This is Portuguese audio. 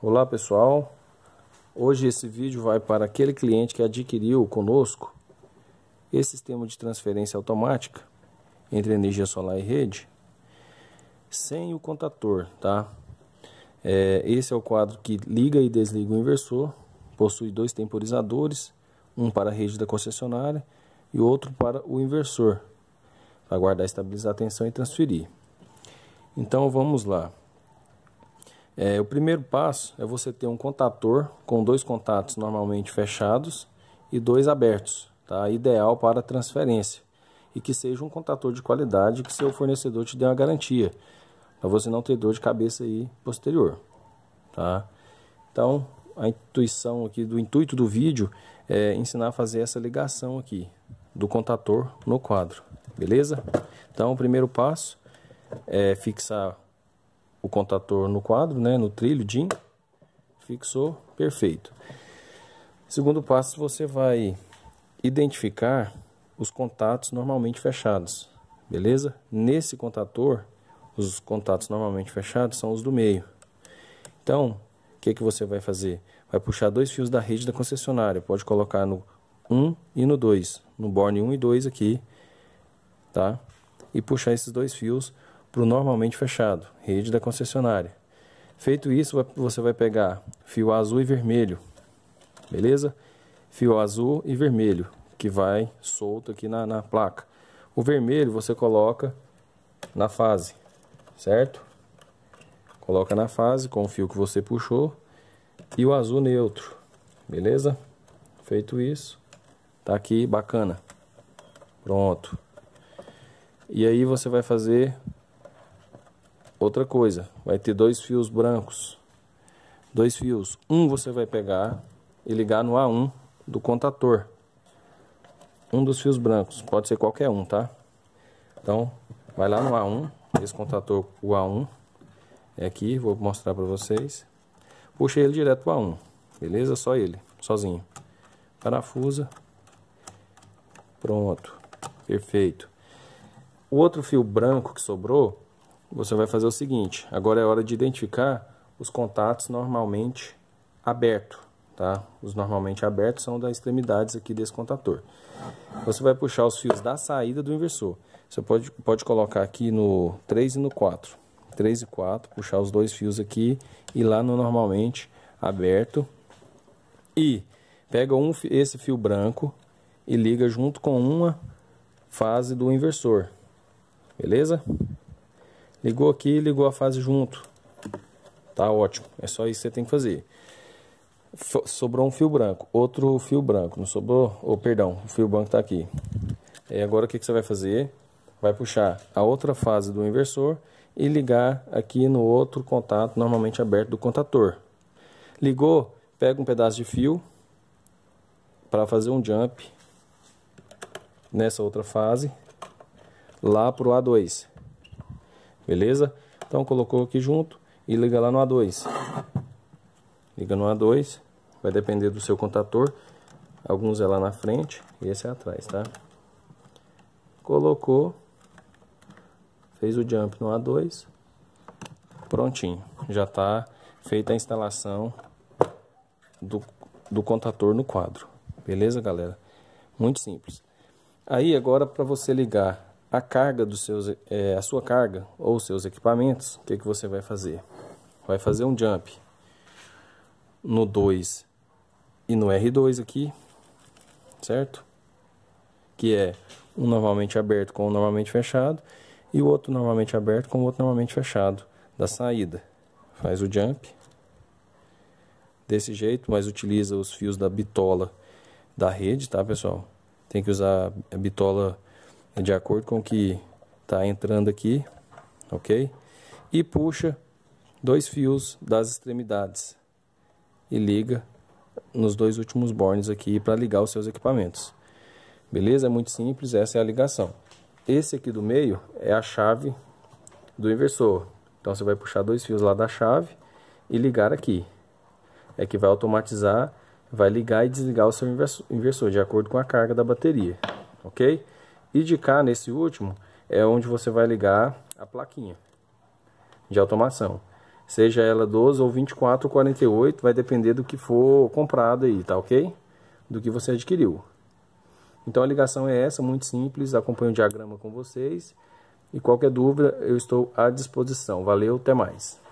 Olá pessoal, hoje esse vídeo vai para aquele cliente que adquiriu conosco esse sistema de transferência automática entre energia solar e rede sem o contator, tá? É, esse é o quadro que liga e desliga o inversor, possui dois temporizadores, um para a rede da concessionária e outro para o inversor, para guardar, estabilizar a tensão e transferir. Então vamos lá. É, o primeiro passo é você ter um contator com dois contatos normalmente fechados e dois abertos, tá? ideal para transferência. E que seja um contator de qualidade que seu fornecedor te dê uma garantia, para você não ter dor de cabeça aí posterior. Tá? Então, a intuição aqui, do intuito do vídeo é ensinar a fazer essa ligação aqui do contator no quadro, beleza? Então, o primeiro passo é fixar o contator no quadro, né, no trilho, DIN, fixou, perfeito. Segundo passo, você vai identificar os contatos normalmente fechados, beleza? Nesse contator, os contatos normalmente fechados são os do meio. Então, o que, que você vai fazer? Vai puxar dois fios da rede da concessionária, pode colocar no 1 e no 2, no borne 1 e 2 aqui, tá? E puxar esses dois fios para o normalmente fechado, rede da concessionária. Feito isso, você vai pegar fio azul e vermelho, beleza? Fio azul e vermelho, que vai solto aqui na, na placa. O vermelho você coloca na fase, certo? Coloca na fase com o fio que você puxou e o azul neutro, beleza? Feito isso, tá aqui, bacana. Pronto. E aí você vai fazer Outra coisa, vai ter dois fios brancos. Dois fios. Um você vai pegar e ligar no A1 do contator. Um dos fios brancos, pode ser qualquer um, tá? Então, vai lá no A1, esse contator, o A1, é aqui, vou mostrar para vocês. Puxei ele direto para A1, beleza? Só ele, sozinho. Parafusa. Pronto, perfeito. O outro fio branco que sobrou, você vai fazer o seguinte, agora é hora de identificar os contatos normalmente aberto, tá? Os normalmente abertos são das extremidades aqui desse contator. Você vai puxar os fios da saída do inversor. Você pode, pode colocar aqui no 3 e no 4. 3 e 4, puxar os dois fios aqui e lá no normalmente aberto. E pega um, esse fio branco e liga junto com uma fase do inversor. Beleza? Ligou aqui, ligou a fase junto. Tá ótimo. É só isso que você tem que fazer. F sobrou um fio branco, outro fio branco, não sobrou? oh, perdão, o fio branco tá aqui. E agora o que, que você vai fazer? Vai puxar a outra fase do inversor e ligar aqui no outro contato normalmente aberto do contator. Ligou, pega um pedaço de fio para fazer um jump nessa outra fase lá pro A2 beleza? Então colocou aqui junto e liga lá no A2. Liga no A2, vai depender do seu contator. Alguns é lá na frente e esse é atrás, tá? Colocou, fez o jump no A2, prontinho. Já está feita a instalação do, do contator no quadro. Beleza, galera? Muito simples. Aí agora para você ligar a carga dos seus, é, a sua carga ou seus equipamentos, o que, que você vai fazer? Vai fazer um jump no 2 e no R2 aqui, certo? Que é um normalmente aberto com um normalmente fechado e o outro normalmente aberto com o outro normalmente fechado da saída. Faz o jump desse jeito, mas utiliza os fios da bitola da rede, tá, pessoal? Tem que usar a bitola de acordo com o que está entrando aqui, ok? E puxa dois fios das extremidades e liga nos dois últimos bornes aqui para ligar os seus equipamentos. Beleza? É muito simples, essa é a ligação. Esse aqui do meio é a chave do inversor. Então você vai puxar dois fios lá da chave e ligar aqui. É que vai automatizar, vai ligar e desligar o seu inversor de acordo com a carga da bateria, ok? E de cá, nesse último, é onde você vai ligar a plaquinha de automação. Seja ela 12 ou 24 ou 48, vai depender do que for comprado aí, tá ok? Do que você adquiriu. Então a ligação é essa, muito simples, acompanho o diagrama com vocês. E qualquer dúvida, eu estou à disposição. Valeu, até mais.